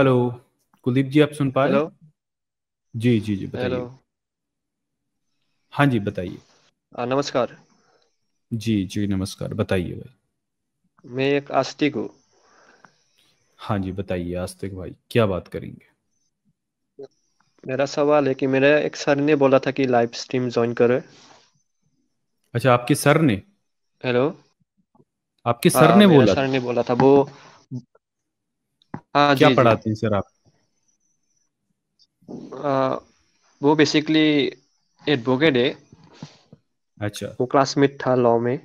Hello Kuldeep जी आप सुन पा रहे हेलो जी जी जी बताइए हेलो हाँ जी बताइए आ, नमस्कार जी जी नमस्कार बताइए भाई मैं एक आस्तिक हूँ हाँ जी बताइए आस्तिक भाई क्या बात करेंगे मेरा सवाल है कि मेरे एक सर ने बोला था कि लाइव स्ट्रीम ज्वाइन करो अच्छा आपके सर ने हेलो आपके हाँ, सर हाँ, ने मेरा बोला सर ने बोला था वो हाँ क्या जी पढ़ाती हैं सर आप जी आ, वो बेसिकली एडवोकेट है अच्छा वो क्लासमेट था लॉ में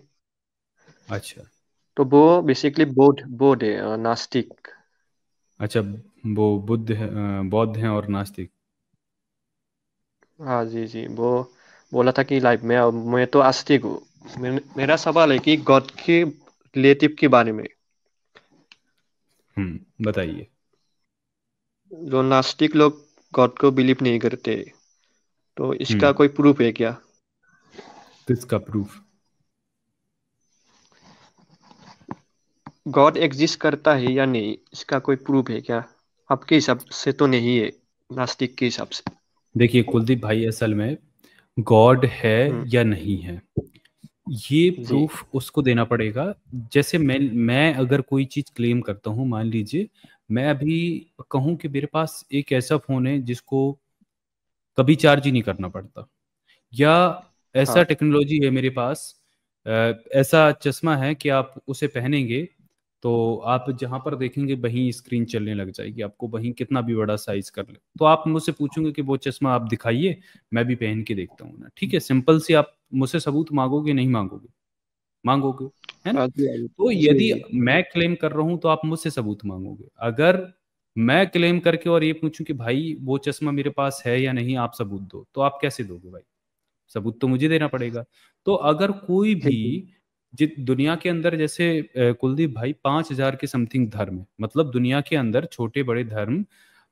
अच्छा तो वो बेसिकली बोध बोध है नास्तिक अच्छा वो बुद्ध है बौद्ध है और नास्तिक हाँ जी जी वो बोला था कि लाइफ में मैं तो आस्तिक हूँ मेरा सवाल है कि गॉड के रिलेटिव के बारे में हम्म बताइए जो नास्तिक लोग गॉड को बिलीव नहीं करते तो इसका हम्म। कोई प्रूफ है क्या किसका प्रूफ गॉड एग्जिस्ट करता है या नहीं इसका कोई प्रूफ है क्या आपके हिसाब से तो नहीं है नास्तिक के हिसाब से देखिए कुलदीप भाई असल में गॉड है हम्म। या नहीं है ये प्रूफ उसको देना पड़ेगा जैसे मैं मैं अगर कोई चीज क्लेम करता हूँ मान लीजिए मैं अभी कहूँ कि मेरे पास एक ऐसा फोन है जिसको कभी चार्ज ही नहीं करना पड़ता या ऐसा हाँ। टेक्नोलॉजी है मेरे पास ऐसा चश्मा है कि आप उसे पहनेंगे तो आप जहां पर देखेंगे वहीं स्क्रीन चलने लग जाएगी आपको वहीं कितना भी बड़ा साइज कर ले तो आप मुझसे पूछोगे कि वो चश्मा आप दिखाइए मैं भी पहन के देखता हूँ ना ठीक है सिंपल सी आप मुझसे सबूत मांगोगे नहीं मांगोगे मांगोगे है ना हाँ हाँ तो यदि मैं क्लेम कर रहा हूँ तो आप मुझसे सबूत मांगोगे अगर मैं क्लेम करके और ये पूछूं कि भाई वो चश्मा मेरे पास है या नहीं आप सबूत दो तो आप कैसे दोगे भाई सबूत तो मुझे देना पड़ेगा तो अगर कोई भी दुनिया के अंदर जैसे कुलदीप भाई पांच हजार के समथिंग धर्म है मतलब दुनिया के अंदर छोटे बड़े धर्म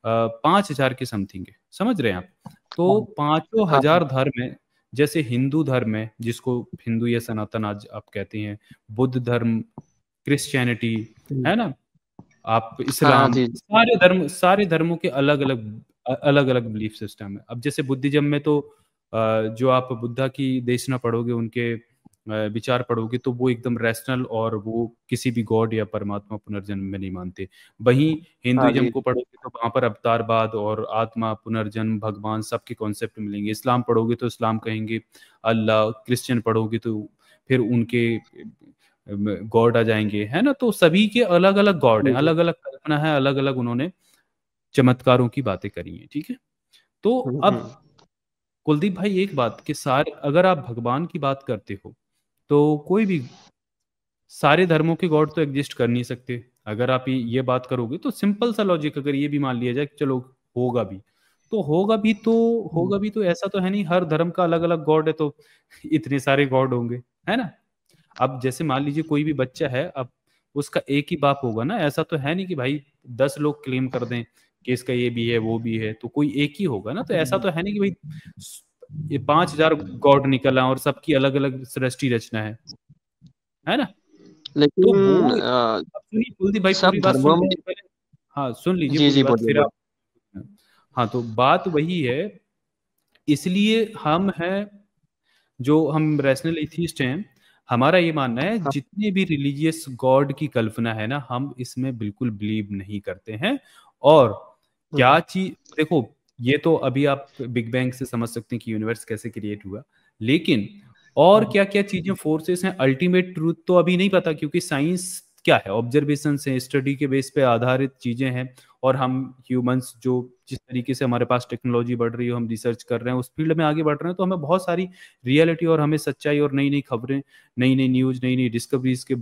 पांच हजार के समथिंग है समझ रहे हैं आप तो हाँ। पांचों हाँ, हजार हाँ। धर्म है जैसे हिंदू धर्म है जिसको हिंदू या सनातन आज आप कहते हैं बुद्ध धर्म क्रिश्चियनिटी है ना आप इस्लाम सारे धर्म सारे धर्मों के अलग अलग अलग अलग बिलीफ सिस्टम है अब जैसे बुद्धिज्म में तो जो आप बुद्धा की देशना पढ़ोगे उनके विचार पढ़ोगे तो वो एकदम रैशनल और वो किसी भी गॉड या परमात्मा पुनर्जन्म में नहीं मानते वहीं हिंदुइज्म हाँ को पढ़ोगे तो वहां पर अवतारवाद और आत्मा पुनर्जन्म भगवान सबके कॉन्सेप्ट मिलेंगे इस्लाम पढ़ोगे तो इस्लाम कहेंगे अल्लाह क्रिश्चियन पढ़ोगे तो फिर उनके गॉड आ जाएंगे है ना तो सभी के अलग अलग गॉड है अलग अलग कल्पना है अलग अलग उन्होंने चमत्कारों की बातें करी है ठीक है तो हम्म, अब हम्म। कुलदीप भाई एक बात कि सारे अगर आप भगवान की बात करते हो तो कोई भी सारे धर्मों के गॉड तो एग्जिस्ट कर नहीं सकते अगर आप ये बात करोगे तो सिंपल सा लॉजिक अगर ये भी मान लिया जाए चलो होगा भी तो होगा भी तो होगा भी तो ऐसा तो है नहीं हर धर्म का अलग अलग गॉड है तो इतने सारे गॉड होंगे है ना अब जैसे मान लीजिए कोई भी बच्चा है अब उसका एक ही बाप होगा ना ऐसा तो है नहीं कि भाई दस लोग क्लेम कर दें कि इसका ये भी है वो भी है तो कोई एक ही होगा ना तो ऐसा हम्म। तो है नहीं कि भाई ये पांच हजार गॉड निकला और सबकी अलग अलग सृष्टि रचना है है ना लेकिन तो भाई पूरी बात सुन हाँ सुन लीजिए जी, जी, हाँ तो बात वही है इसलिए हम हैं जो हम रैशनल एथिस्ट हैं हमारा ये मानना है हाँ। जितने भी रिलीजियस गॉड की कल्पना है ना हम इसमें बिल्कुल बिलीव नहीं करते हैं और क्या हम्म। चीज देखो ये तो अभी आप बिग बैंग से समझ सकते हैं कि यूनिवर्स कैसे क्रिएट हुआ लेकिन और हाँ। क्या क्या चीजें फोर्सेस हैं अल्टीमेट ट्रूथ तो अभी नहीं पता क्योंकि साइंस क्या है ऑब्जर्वेशन है स्टडी के बेस पे आधारित चीजें हैं और हम ह्यूमंस जो जिस तरीके से हमारे पास टेक्नोलॉजी बढ़ रही है हम रिसर्च कर रहे हैं उस फील्ड में आगे बढ़ रहे हैं तो हमें बहुत सारी रियलिटी और हमें सच्चाई और नई नई खबरें नई नई न्यूज नई नई डिस्कवरीज के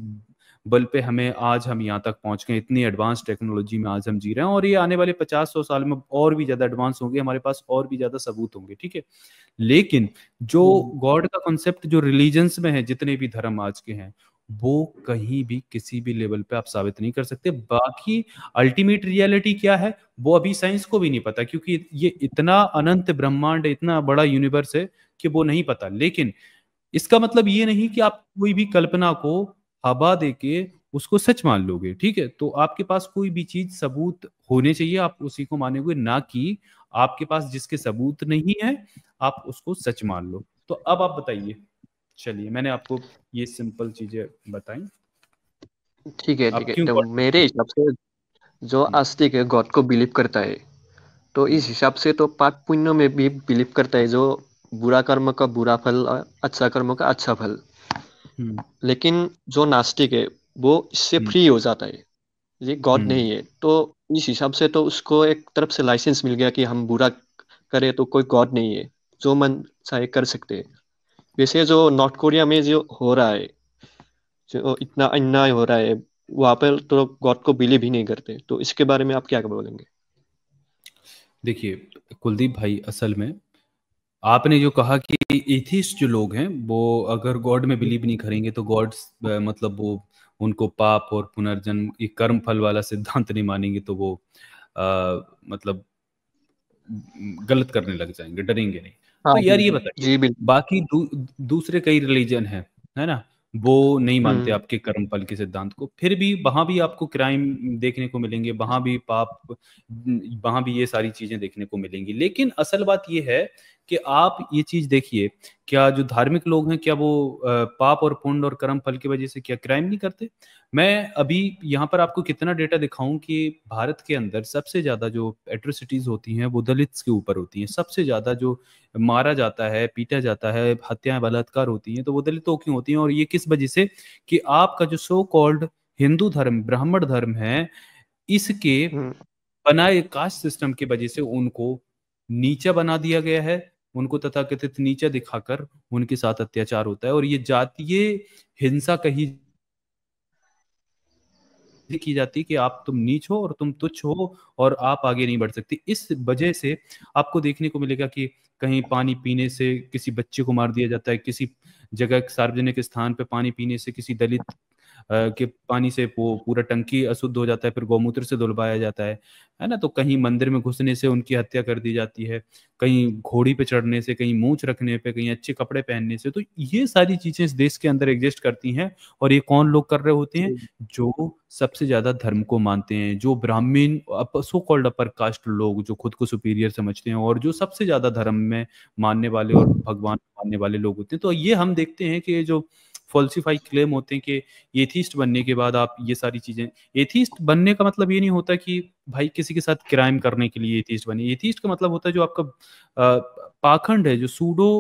बल पे हमें आज हम यहाँ तक पहुँच गए इतनी एडवांस टेक्नोलॉजी में आज हम जी रहे हैं और ये आने वाले पचास सौ साल में और भी ज़्यादा एडवांस होंगे हमारे पास और भी ज़्यादा सबूत होंगे ठीक है लेकिन जो गॉड हम्म। का कॉन्सेप्ट जो रिलीजन्स में है जितने भी धर्म आज के हैं वो कहीं भी किसी भी लेवल पे आप साबित नहीं कर सकते बाकी अल्टीमेट रियलिटी क्या है वो अभी साइंस को भी नहीं पता क्योंकि ये इतना अनंत ब्रह्मांड इतना बड़ा यूनिवर्स है कि वो नहीं पता लेकिन इसका मतलब ये नहीं कि आप कोई भी कल्पना को हवा दे के उसको सच मान लोगे ठीक है तो आपके पास कोई भी चीज सबूत होने चाहिए आप उसी को मानोगे ना कि आपके पास जिसके सबूत नहीं है आप उसको सच मान लो तो अब आप बताइए चलिए मैंने आपको ये सिंपल चीजें बताई ठीक है ठीक है तो मेरे हिसाब से जो आस्तिक है गॉड को बिलीव करता है तो इस हिसाब से तो पाप पुण्य में भी बिलीव करता है जो बुरा कर्म का बुरा फल और अच्छा कर्म का अच्छा फल हम्म। लेकिन जो नास्तिक है वो इससे फ्री हम्म। हो जाता है ये गॉड हम्म। नहीं है तो इस हिसाब से तो उसको एक तरफ से लाइसेंस मिल गया कि हम बुरा करें तो कोई गॉड नहीं है जो मन चाहे कर सकते हैं वैसे जो नॉर्थ कोरिया में जो हो रहा है जो इतना अन्याय हो रहा है वहाँ पर तो गॉड को बिलीव ही नहीं करते तो इसके बारे में आप क्या बोलेंगे देखिए कुलदीप भाई असल में आपने जो कहा कि एथिस्ट जो लोग हैं वो अगर गॉड में बिलीव नहीं करेंगे तो गॉड मतलब वो उनको पाप और पुनर्जन्म कर्म फल वाला सिद्धांत नहीं मानेंगे तो वो आ, मतलब गलत करने लग जाएंगे डरेंगे नहीं तो हाँ, तो यार ये बताइए बाकी दू, दूसरे कई रिलीजन है है ना वो नहीं हम्म। मानते आपके कर्म फल के सिद्धांत को फिर भी वहां भी आपको क्राइम देखने को मिलेंगे वहां भी पाप वहां भी ये सारी चीजें देखने को मिलेंगी लेकिन असल बात यह है कि आप ये चीज देखिए क्या जो धार्मिक लोग हैं क्या वो पाप और पुण्य और कर्म फल की वजह से क्या क्राइम नहीं करते मैं अभी यहाँ पर आपको कितना डेटा दिखाऊं कि भारत के अंदर सबसे ज्यादा जो एट्रोसिटीज होती हैं वो दलित्स के ऊपर होती हैं सबसे ज्यादा जो मारा जाता है पीटा जाता है हत्याएं बलात्कार होती हैं तो वो दलितों की होती हैं और ये किस वजह से कि आपका जो सो कॉल्ड हिंदू धर्म ब्राह्मण धर्म है इसके हम्म। बनाए कास्ट सिस्टम की वजह से उनको नीचा बना दिया गया है उनको तथाकथित नीचे दिखाकर उनके साथ अत्याचार होता है और ये जातीय हिंसा कही की जाती कि आप तुम नीच हो और तुम तुच्छ हो और आप आगे नहीं बढ़ सकते इस वजह से आपको देखने को मिलेगा कि कहीं पानी पीने से किसी बच्चे को मार दिया जाता है किसी जगह सार्वजनिक स्थान पर पानी पीने से किसी दलित के पानी से पूरा टंकी अशुद्ध हो जाता है फिर गौमूत्र से धुलवाया जाता है है ना तो कहीं मंदिर में घुसने से उनकी हत्या कर दी जाती है कहीं घोड़ी पे चढ़ने से कहीं मूछ रखने पे कहीं अच्छे कपड़े पहनने से तो ये सारी चीजें इस देश के अंदर एग्जिस्ट करती हैं और ये कौन लोग कर रहे होते हैं जो सबसे ज्यादा धर्म को मानते हैं जो Brahmin so called upper caste लोग जो खुद को सुपीरियर समझते हैं और जो सबसे ज्यादा धर्म में मानने वाले और भगवान मानने वाले लोग होते हैं तो ये हम देखते हैं कि जो फॉल्सिफाई क्लेम होते हैं कि एथीस्ट बनने के बाद आप ये सारी चीज़ें एथीस्ट बनने का मतलब ये नहीं होता कि भाई किसी के साथ क्राइम करने के लिए एथीस्ट बने एथीस्ट का मतलब होता है जो आपका पाखंड है जो सूडो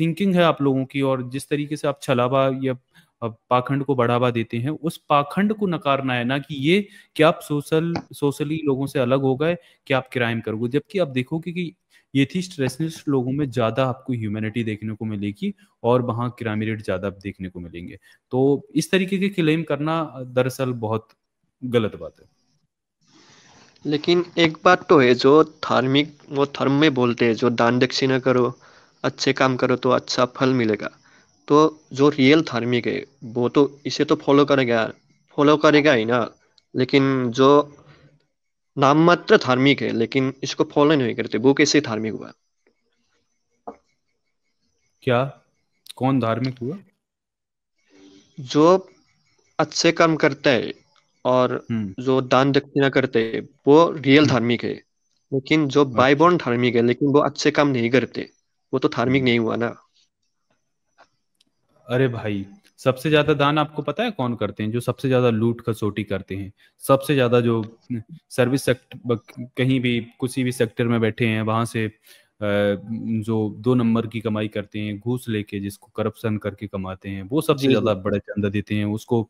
थिंकिंग है आप लोगों की और जिस तरीके से आप छलावा या पाखंड को बढ़ावा देते हैं उस पाखंड को नकारना है ना कि ये कि आप सोशल सोशली लोगों से अलग हो गए कि आप क्राइम करोगे जबकि आप देखोगे कि, कि ये थी स्ट्रेसलेस लोगों में ज़्यादा आपको ह्यूमैनिटी देखने को मिलेगी और वहां क्राइम रेट ज़्यादा देखने को मिलेंगे तो इस तरीके के क्लेम करना दरअसल बहुत गलत बात है लेकिन एक बात तो है जो धार्मिक वो धर्म में बोलते हैं जो दान दक्षिणा करो अच्छे काम करो तो अच्छा फल मिलेगा तो जो रियल धार्मिक है वो तो इसे तो फॉलो करेगा फॉलो करेगा ही ना लेकिन जो नाम मात्र धार्मिक है लेकिन इसको फॉलो नहीं करते वो कैसे धार्मिक हुआ क्या कौन धार्मिक हुआ जो अच्छे काम करता है और हम्म। जो दान दक्षिणा करते है वो रियल हम्म। धार्मिक है लेकिन जो बाइबोर्न अच्छा। धार्मिक है लेकिन वो अच्छे काम नहीं करते वो तो धार्मिक नहीं हुआ ना अरे भाई सबसे ज्यादा दान आपको पता है कौन करते हैं जो सबसे ज्यादा लूट खसोटी करते हैं सबसे ज्यादा जो सर्विस सेक्टर कहीं भी किसी भी सेक्टर में बैठे हैं वहां से जो दो नंबर की कमाई करते हैं घूस लेके जिसको करप्शन करके कमाते हैं वो सबसे ज्यादा बड़ा चंदा देते हैं उसको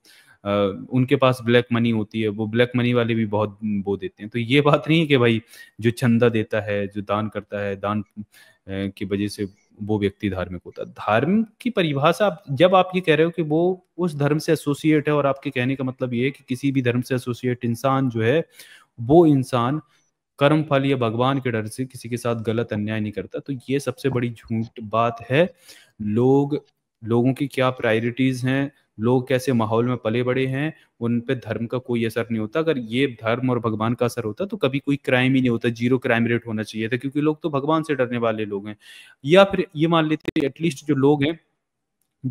आ, उनके पास ब्लैक मनी होती है वो ब्लैक मनी वाले भी बहुत वो देते हैं तो ये बात नहीं है कि भाई जो चंदा देता है जो दान करता है दान की वजह से वो व्यक्ति धार्मिक होता है धर्म की परिभाषा आप जब आप ये कह रहे हो कि वो उस धर्म से एसोसिएट है और आपके कहने का मतलब ये है कि किसी भी धर्म से एसोसिएट इंसान जो है वो इंसान कर्म फल या भगवान के डर से किसी के साथ गलत अन्याय नहीं करता तो ये सबसे बड़ी झूठ बात है लोग लोगों की क्या प्रायोरिटीज हैं लोग कैसे माहौल में पले बड़े हैं उन पे धर्म का कोई असर नहीं होता अगर ये धर्म और भगवान का असर होता तो कभी कोई क्राइम ही नहीं होता जीरो क्राइम रेट होना चाहिए था क्योंकि लोग तो भगवान से डरने वाले लोग हैं या फिर ये मान लेते एटलीस्ट जो लोग हैं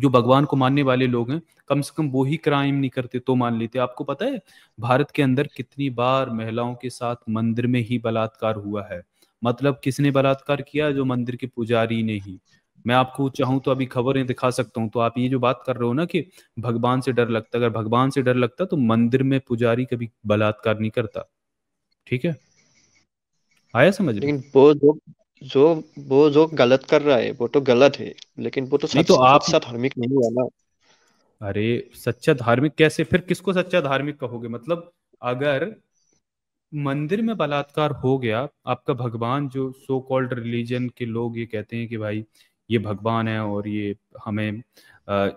जो भगवान को मानने वाले लोग हैं कम से कम वो ही क्राइम नहीं करते तो मान लेते आपको पता है भारत के अंदर कितनी बार महिलाओं के साथ मंदिर में ही बलात्कार हुआ है मतलब किसने बलात्कार किया जो मंदिर के पुजारी ने ही मैं आपको चाहूं तो अभी खबरें दिखा सकता हूँ तो आप ये जो बात कर रहे हो ना कि भगवान से डर लगता अगर भगवान से डर लगता तो मंदिर में पुजारी कभी बलात्कार नहीं करता ठीक है आया समझ लेकिन वो जो जो वो जो गलत कर रहा है वो तो गलत है लेकिन वो तो, तो सच, तो आप सच्चा धार्मिक नहीं है ना अरे सच्चा धार्मिक कैसे फिर किसको सच्चा धार्मिक कहोगे मतलब अगर मंदिर में बलात्कार हो गया आपका भगवान जो सो कॉल्ड रिलीजन के लोग ये कहते हैं कि भाई ये भगवान है और ये हमें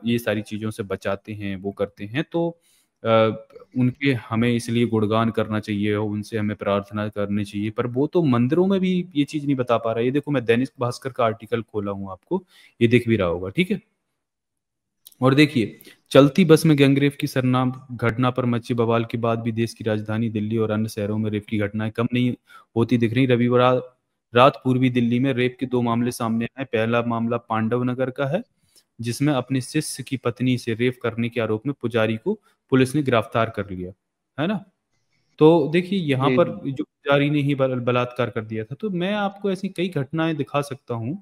ये सारी चीज़ों से बचाते हैं वो करते हैं तो उनके हमें इसलिए गुणगान करना चाहिए और उनसे हमें प्रार्थना करनी चाहिए पर वो तो मंदिरों में भी ये चीज़ नहीं बता पा रहा है ये देखो मैं दैनिक भास्कर का आर्टिकल खोला हूँ आपको ये दिख भी रहा होगा ठीक है और देखिए चलती बस में गैंगरेप की सरनाम घटना पर मची बवाल के बाद भी देश की राजधानी दिल्ली और अन्य शहरों में रेप की घटनाएं कम नहीं होती दिख रही रविवार रात पूर्वी दिल्ली में रेप के दो मामले सामने आए पहला मामला पांडव नगर का है जिसमें अपने शिष्य की पत्नी से रेप करने के आरोप में पुजारी को पुलिस ने गिरफ्तार कर लिया है ना तो देखिए यहाँ पर जो पुजारी ने ही बलात्कार कर दिया था तो मैं आपको ऐसी कई घटनाएं दिखा सकता हूँ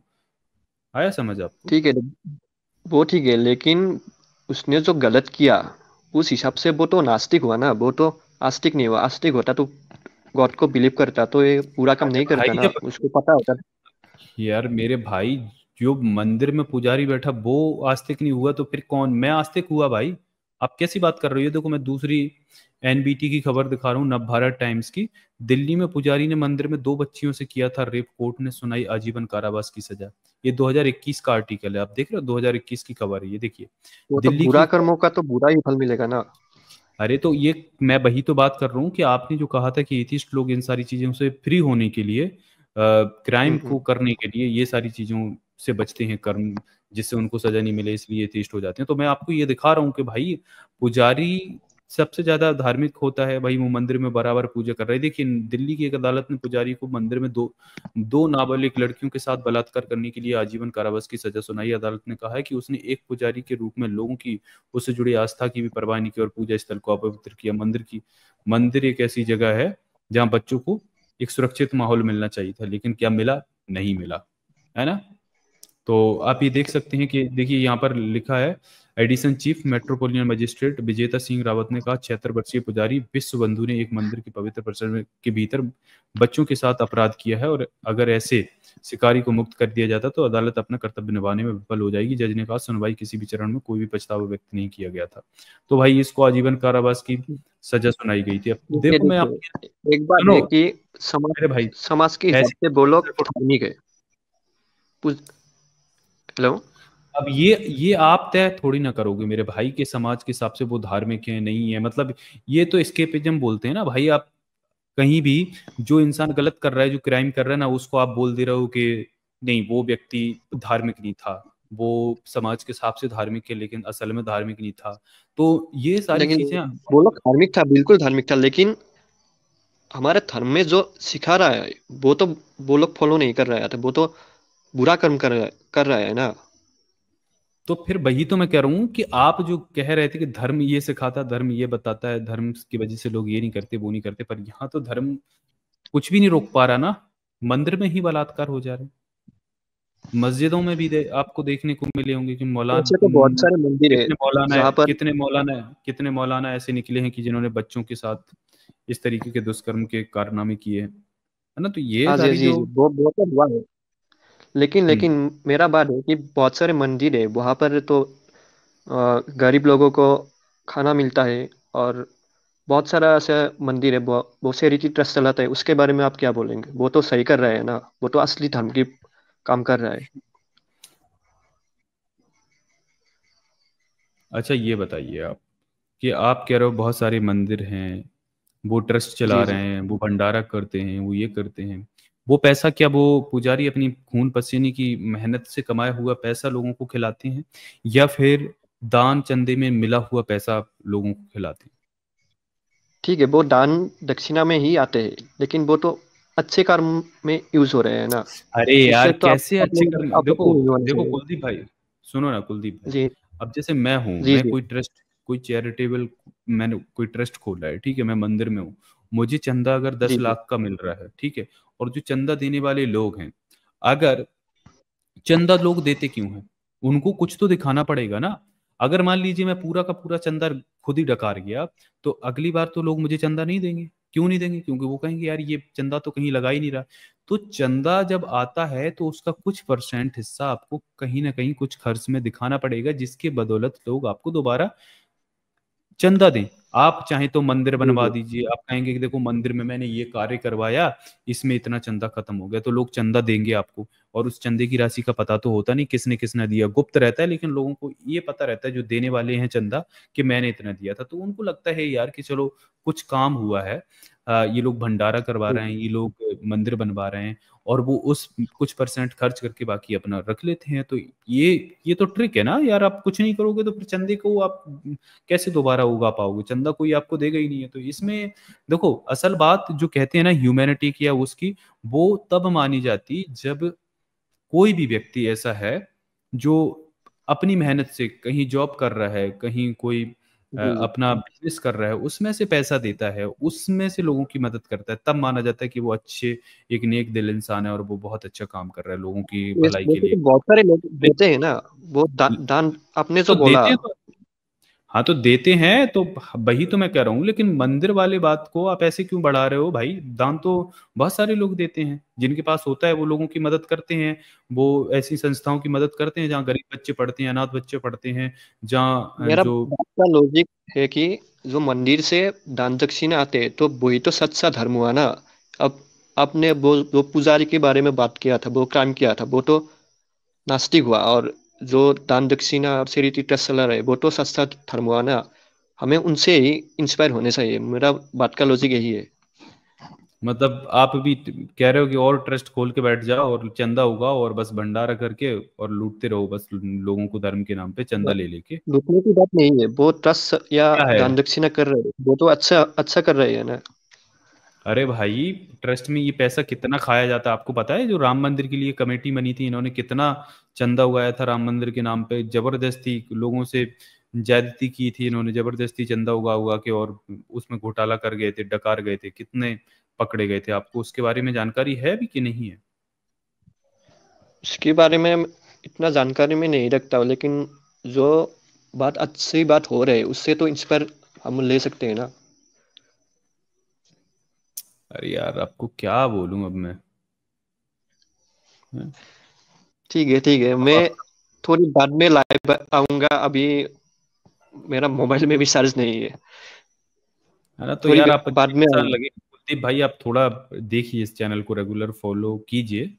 आया समझ आपको ठीक है वो ठीक है लेकिन उसने जो गलत किया उस हिसाब से वो तो नास्तिक हुआ ना वो तो आस्तिक नहीं हुआ आस्तिक होता तो गॉड को बिलीव करता तो ये पूरा काम नहीं अच्छा, करता ना उसको पता होता यार मेरे भाई जो मंदिर में पुजारी बैठा वो आस्तिक नहीं हुआ तो फिर कौन मैं आस्तिक हुआ भाई आप कैसी बात कर रही हो देखो मैं दूसरी एनबीटी की खबर दिखा रहा हूँ नव भारत टाइम्स की दिल्ली में पुजारी ने मंदिर में दो बच्चियों से किया था रेप कोर्ट ने सुनाई आजीवन कारावास की सजा ये 2021 का आर्टिकल है आप देख रहे हो 2021 की खबर है ये देखिए तो दिल्ली तो बुरा कर्मों का तो बुरा ही फल मिलेगा ना अरे तो ये मैं वही तो बात कर रहा हूँ कि आपने जो कहा था कि एथिस्ट लोग इन सारी चीजों से फ्री होने के लिए क्राइम हम्म, को हम्म। करने के लिए ये सारी चीजों से बचते हैं कर्म जिससे उनको सजा नहीं मिले इसलिए एथिस्ट हो जाते हैं तो मैं आपको ये दिखा रहा हूँ कि भाई पुजारी सबसे ज्यादा धार्मिक होता है भाई वो मंदिर में बराबर पूजा कर रहे हैं देखिए दिल्ली की एक अदालत ने पुजारी को मंदिर में दो दो नाबालिग लड़कियों के साथ बलात्कार करने के लिए आजीवन कारावास की सजा सुनाई अदालत ने कहा है कि उसने एक पुजारी के रूप में लोगों की उससे जुड़ी आस्था की भी परवाह नहीं की और पूजा स्थल को अपवित्र किया मंदिर की मंदिर एक ऐसी जगह है जहाँ बच्चों को एक सुरक्षित माहौल मिलना चाहिए था लेकिन क्या मिला नहीं मिला है ना तो आप ये देख सकते हैं कि देखिए यहाँ पर लिखा है एडिशन चीफ मेट्रोपोलियन मजिस्ट्रेट विजेता सिंह रावत ने कहा छिहत्तर वर्षीय पुजारी विश्व बंधु ने एक मंदिर के पवित्र परिसर के भीतर बच्चों के साथ अपराध किया है और अगर ऐसे शिकारी को मुक्त कर दिया जाता तो अदालत अपना कर्तव्य निभाने में विफल हो जाएगी जज ने कहा सुनवाई किसी भी चरण में कोई भी पछतावा व्यक्त नहीं किया गया था तो भाई इसको आजीवन कारावास की सजा सुनाई गई थी देखो मैं एक बार कि समाज भाई समाज के बोलो हेलो अब ये ये आप तय थोड़ी ना करोगे मेरे भाई के समाज के हिसाब से वो धार्मिक है नहीं है मतलब ये तो इसके पे जब बोलते हैं ना भाई आप कहीं भी जो इंसान गलत कर रहा है जो क्राइम कर रहा है ना उसको आप बोल दे रहे हो कि नहीं वो व्यक्ति धार्मिक नहीं था वो समाज के हिसाब से धार्मिक है लेकिन असल में धार्मिक नहीं था तो ये सारी चीजें बोलो धार्मिक था बिल्कुल धार्मिक था लेकिन हमारे धर्म में जो सिखा रहा है वो तो वो लोग फॉलो नहीं कर रहा है वो तो बुरा कर्म कर रहा है ना तो फिर वही तो मैं कह रहा हूँ कि आप जो कह रहे थे कि धर्म ये सिखाता धर्म ये बताता है धर्म की वजह से लोग ये नहीं करते वो नहीं करते पर यहाँ तो धर्म कुछ भी नहीं रोक पा रहा ना मंदिर में ही बलात्कार हो जा रहे मस्जिदों में भी दे, आपको देखने को मिले होंगे कि मौलाना अच्छा तो बहुत सारे मंदिर है मौलाना पर... कितने मौलाना है कितने मौलाना ऐसे निकले हैं कि जिन्होंने बच्चों के साथ इस तरीके के दुष्कर्म के कारनामे किए है ना तो ये हाँ बहुत बहुत तो हुआ है लेकिन हम्म। लेकिन मेरा बात है कि बहुत सारे मंदिर है वहाँ पर तो गरीब लोगों को खाना मिलता है और बहुत सारा ऐसा मंदिर है बहुत से रीति ट्रस्ट चलाता है उसके बारे में आप क्या बोलेंगे वो तो सही कर रहा है ना वो तो असली धर्म की काम कर रहा है अच्छा ये बताइए आप कि आप कह रहे हो बहुत सारे मंदिर हैं वो ट्रस्ट चला रहे हैं वो भंडारा करते हैं वो ये करते हैं वो पैसा क्या वो पुजारी अपनी खून पसीने की मेहनत से कमाया हुआ पैसा लोगों को खिलाते हैं या फिर दान चंदे में मिला हुआ पैसा लोगों को खिलाते हैं ठीक है वो दान दक्षिणा में ही आते हैं लेकिन वो तो अच्छे कर्म में यूज हो रहे हैं ना अरे यार तो कैसे आप, अच्छे कर्म देखो देखो कुलदीप भाई सुनो ना कुलदीप जी अब जैसे मैं हूँ मैं कोई ट्रस्ट कोई चैरिटेबल मैंने कोई ट्रस्ट खोला है ठीक है मैं मंदिर में हूँ मुझे चंदा अगर दस लाख का मिल रहा है ठीक है और जो चंदा देने वाले लोग हैं अगर चंदा लोग देते क्यों हैं उनको कुछ तो दिखाना पड़ेगा ना अगर मान लीजिए मैं पूरा का पूरा चंदा खुद ही डकार गया तो अगली बार तो लोग मुझे चंदा नहीं देंगे क्यों नहीं देंगे क्योंकि वो कहेंगे यार ये चंदा तो कहीं लगा ही नहीं रहा तो चंदा जब आता है तो उसका कुछ परसेंट हिस्सा आपको कहीं ना कहीं कुछ खर्च में दिखाना पड़ेगा जिसके बदौलत लोग आपको दोबारा चंदा दें आप चाहे तो मंदिर बनवा दीजिए आप कहेंगे कि देखो मंदिर में मैंने ये कार्य करवाया इसमें इतना चंदा खत्म हो गया तो लोग चंदा देंगे आपको और उस चंदे की राशि का पता तो होता नहीं किसने किसने दिया गुप्त रहता है लेकिन लोगों को ये पता रहता है जो देने वाले हैं चंदा कि मैंने इतना दिया था तो उनको लगता है यार कि चलो कुछ काम हुआ है आ, ये लोग भंडारा करवा रहे हैं ये लोग मंदिर बनवा रहे हैं और वो उस कुछ परसेंट खर्च करके बाकी अपना रख लेते हैं तो ये ये तो ट्रिक है ना यार आप कुछ नहीं करोगे तो फिर चंदे को आप कैसे दोबारा उगा पाओगे चंदा कोई आपको देगा ही नहीं है तो इसमें देखो असल बात जो कहते हैं ना ह्यूमैनिटी की या उसकी वो तब मानी जाती जब कोई भी व्यक्ति ऐसा है जो अपनी मेहनत से कहीं जॉब कर रहा है कहीं कोई अपना बिजनेस कर रहा है उसमें से पैसा देता है उसमें से लोगों की मदद करता है तब माना जाता है कि वो अच्छे एक नेक दिल इंसान है और वो बहुत अच्छा काम कर रहा है लोगों की भलाई के लिए बहुत सारे लोग देते हैं ना वो दान, दान आपने तो, तो बोला हाँ तो देते हैं तो वही तो मैं कह रहा हूँ लेकिन मंदिर वाले बात को आप ऐसे क्यों बढ़ा रहे हो भाई दान तो बहुत सारे लोग देते हैं जिनके पास होता है वो लोगों की मदद करते हैं वो ऐसी संस्थाओं की मदद करते हैं जहाँ गरीब बच्चे पढ़ते हैं अनाथ बच्चे पढ़ते हैं जहाँ जो लॉजिक है कि जो मंदिर से दान दक्षिणा आते तो वही तो सच्चा धर्म हुआ ना अब आपने वो वो पुजारी के बारे में बात किया था वो क्राइम किया था वो तो नास्तिक हुआ और जो दान दक्षिणा और चैरिटी ट्रस्ट चला रहे वो तो सस्ता थर्मुआ ना हमें उनसे ही इंस्पायर होने चाहिए मेरा बात का लॉजिक यही है मतलब आप भी कह रहे हो कि और ट्रस्ट खोल के बैठ जाओ और चंदा होगा और बस भंडारा करके और लूटते रहो बस लोगों को धर्म के नाम पे चंदा ले लेके लूटने की बात नहीं है वो ट्रस्ट या दान दक्षिणा कर रहे हैं वो तो अच्छा अच्छा कर रहे हैं ना अरे भाई ट्रस्ट में ये पैसा कितना खाया जाता है आपको पता है जो राम मंदिर के लिए कमेटी बनी थी इन्होंने कितना चंदा उगाया था राम मंदिर के नाम पे जबरदस्ती लोगों से ज्यादती की थी इन्होंने जबरदस्ती चंदा उगा उगा के और उसमें घोटाला कर गए थे डकार गए थे कितने पकड़े गए थे आपको उसके बारे में जानकारी है भी कि नहीं है इसके बारे में इतना जानकारी में नहीं रखता हूँ लेकिन जो बात अच्छी बात हो रही है उससे तो इंस्पायर हम ले सकते हैं ना अरे यार आपको क्या बोलूं अब मैं ठीक है ठीक है मैं थोड़ी बाद में लाइव आऊंगा अभी मेरा मोबाइल में भी चार्ज नहीं है है ना तो थोड़ी यार आप बाद में अच्छा लगे कुलदीप भाई आप थोड़ा देखिए इस चैनल को रेगुलर फॉलो कीजिए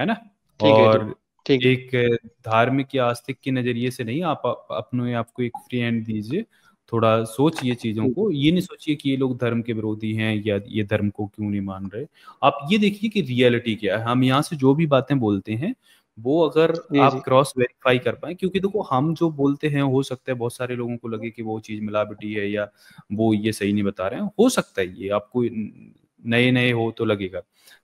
है ना ठीक है और ठीक है एक धार्मिक या आस्तिक के नजरिए से नहीं आप अपने आपको एक फ्री हैंड दीजिए थोड़ा सोचिए चीजों को ये नहीं सोचिए कि ये लोग धर्म के विरोधी हैं या ये धर्म को क्यों नहीं मान रहे आप ये देखिए कि रियलिटी क्या है हम यहाँ से जो भी बातें बोलते हैं वो अगर आप क्रॉस वेरीफाई कर पाए क्योंकि देखो हम जो बोलते हैं हो सकता है बहुत सारे लोगों को लगे कि वो चीज मिलावटी है या वो ये सही नहीं बता रहे हैं हो सकता है ये आपको नए नए हो तो लगेगा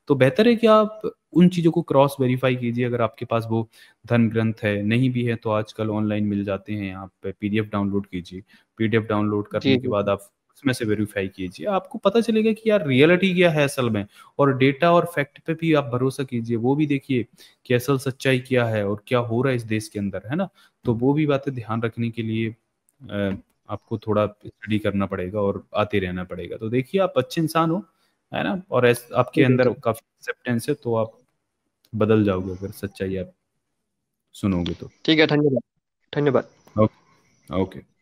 तो बेहतर है कि आप उन चीज़ों को क्रॉस वेरीफाई कीजिए अगर आपके पास वो धन ग्रंथ है नहीं भी है तो आजकल ऑनलाइन मिल जाते हैं आप पीडीएफ डाउनलोड कीजिए पीडीएफ डाउनलोड करने के बाद आप उसमें से वेरीफाई कीजिए आपको पता चलेगा कि यार रियलिटी क्या है असल में और डेटा और फैक्ट पे भी आप भरोसा कीजिए वो भी देखिए कि असल सच्चाई क्या है और क्या हो रहा है इस देश के अंदर है ना तो वो भी बातें ध्यान रखने के लिए आपको थोड़ा स्टडी करना पड़ेगा और आते रहना पड़ेगा तो देखिए आप अच्छे इंसान हो है ना और आपके अंदर काफी एक्सेप्टेंस है तो आप बदल जाओगे अगर सच्चाई आप सुनोगे तो ठीक है धन्यवाद धन्यवाद ओके ओके